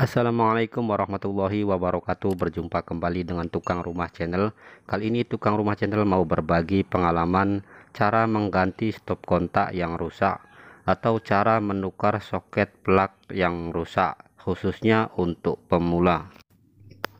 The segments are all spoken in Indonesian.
Assalamualaikum warahmatullahi wabarakatuh Berjumpa kembali dengan Tukang Rumah Channel Kali ini Tukang Rumah Channel mau berbagi pengalaman Cara mengganti stop kontak yang rusak Atau cara menukar soket plug yang rusak Khususnya untuk pemula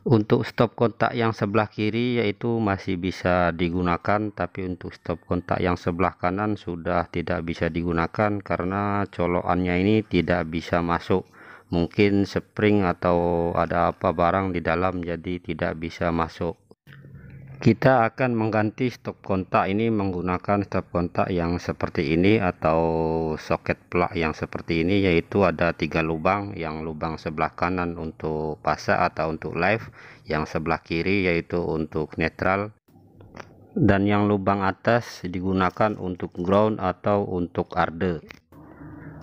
untuk stop kontak yang sebelah kiri yaitu masih bisa digunakan tapi untuk stop kontak yang sebelah kanan sudah tidak bisa digunakan karena colokannya ini tidak bisa masuk mungkin spring atau ada apa barang di dalam jadi tidak bisa masuk kita akan mengganti stop kontak ini menggunakan stop kontak yang seperti ini atau soket plug yang seperti ini yaitu ada tiga lubang yang lubang sebelah kanan untuk pasa atau untuk live yang sebelah kiri yaitu untuk netral dan yang lubang atas digunakan untuk ground atau untuk arde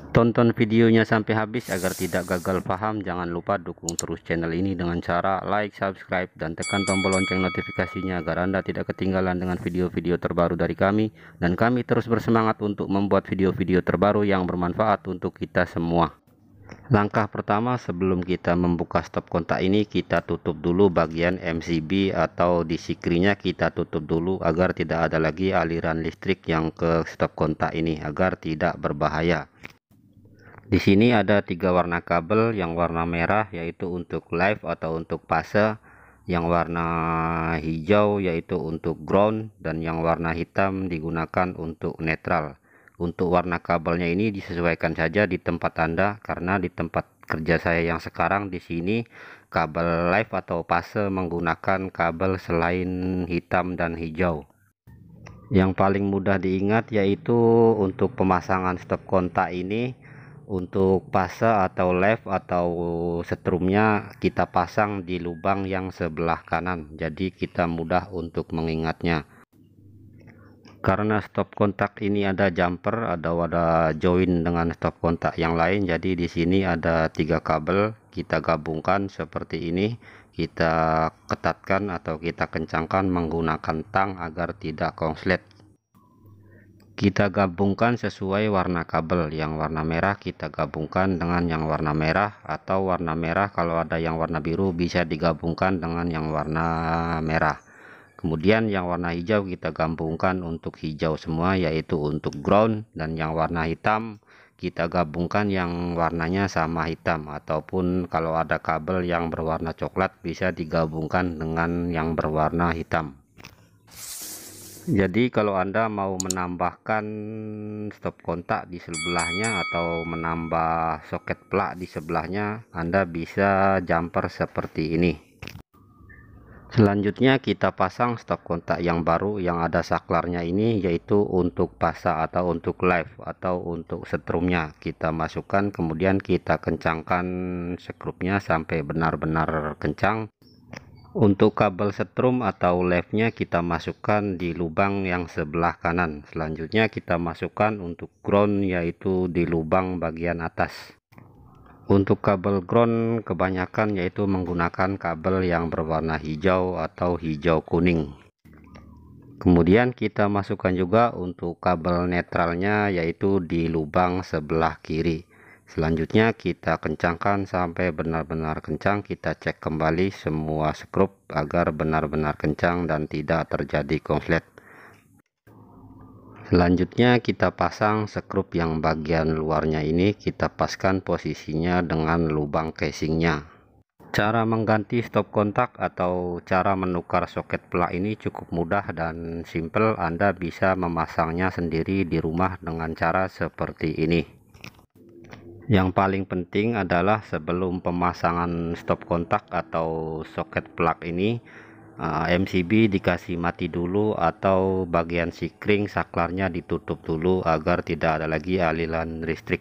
Tonton videonya sampai habis agar tidak gagal paham. Jangan lupa dukung terus channel ini dengan cara like, subscribe, dan tekan tombol lonceng notifikasinya agar Anda tidak ketinggalan dengan video-video terbaru dari kami. Dan kami terus bersemangat untuk membuat video-video terbaru yang bermanfaat untuk kita semua. Langkah pertama sebelum kita membuka stop kontak ini kita tutup dulu bagian MCB atau di sikrinya kita tutup dulu agar tidak ada lagi aliran listrik yang ke stop kontak ini agar tidak berbahaya. Di sini ada tiga warna kabel yang warna merah yaitu untuk live atau untuk fase, yang warna hijau yaitu untuk ground dan yang warna hitam digunakan untuk netral. Untuk warna kabelnya ini disesuaikan saja di tempat Anda karena di tempat kerja saya yang sekarang di sini kabel live atau fase menggunakan kabel selain hitam dan hijau yang paling mudah diingat yaitu untuk pemasangan stop kontak ini untuk fase atau left atau setrumnya kita pasang di lubang yang sebelah kanan jadi kita mudah untuk mengingatnya karena stop kontak ini ada jumper ada wadah join dengan stop kontak yang lain jadi di sini ada tiga kabel kita gabungkan seperti ini kita ketatkan atau kita kencangkan menggunakan tang agar tidak konslet kita gabungkan sesuai warna kabel yang warna merah kita gabungkan dengan yang warna merah atau warna merah kalau ada yang warna biru bisa digabungkan dengan yang warna merah kemudian yang warna hijau kita gabungkan untuk hijau semua yaitu untuk ground dan yang warna hitam kita gabungkan yang warnanya sama hitam ataupun kalau ada kabel yang berwarna coklat bisa digabungkan dengan yang berwarna hitam jadi kalau anda mau menambahkan stop kontak di sebelahnya atau menambah soket plak di sebelahnya anda bisa jumper seperti ini selanjutnya kita pasang stop kontak yang baru yang ada saklarnya ini yaitu untuk pasa atau untuk live atau untuk setrumnya kita masukkan kemudian kita kencangkan sekrupnya sampai benar-benar kencang untuk kabel setrum atau nya kita masukkan di lubang yang sebelah kanan selanjutnya kita masukkan untuk ground yaitu di lubang bagian atas untuk kabel ground kebanyakan yaitu menggunakan kabel yang berwarna hijau atau hijau kuning kemudian kita masukkan juga untuk kabel netralnya yaitu di lubang sebelah kiri selanjutnya kita kencangkan sampai benar-benar kencang kita cek kembali semua skrup agar benar-benar kencang dan tidak terjadi konslet selanjutnya kita pasang skrup yang bagian luarnya ini kita paskan posisinya dengan lubang casingnya cara mengganti stop kontak atau cara menukar soket pelak ini cukup mudah dan simple Anda bisa memasangnya sendiri di rumah dengan cara seperti ini yang paling penting adalah sebelum pemasangan stop kontak atau soket plug ini eh, MCB dikasih mati dulu atau bagian sikring saklarnya ditutup dulu agar tidak ada lagi aliran listrik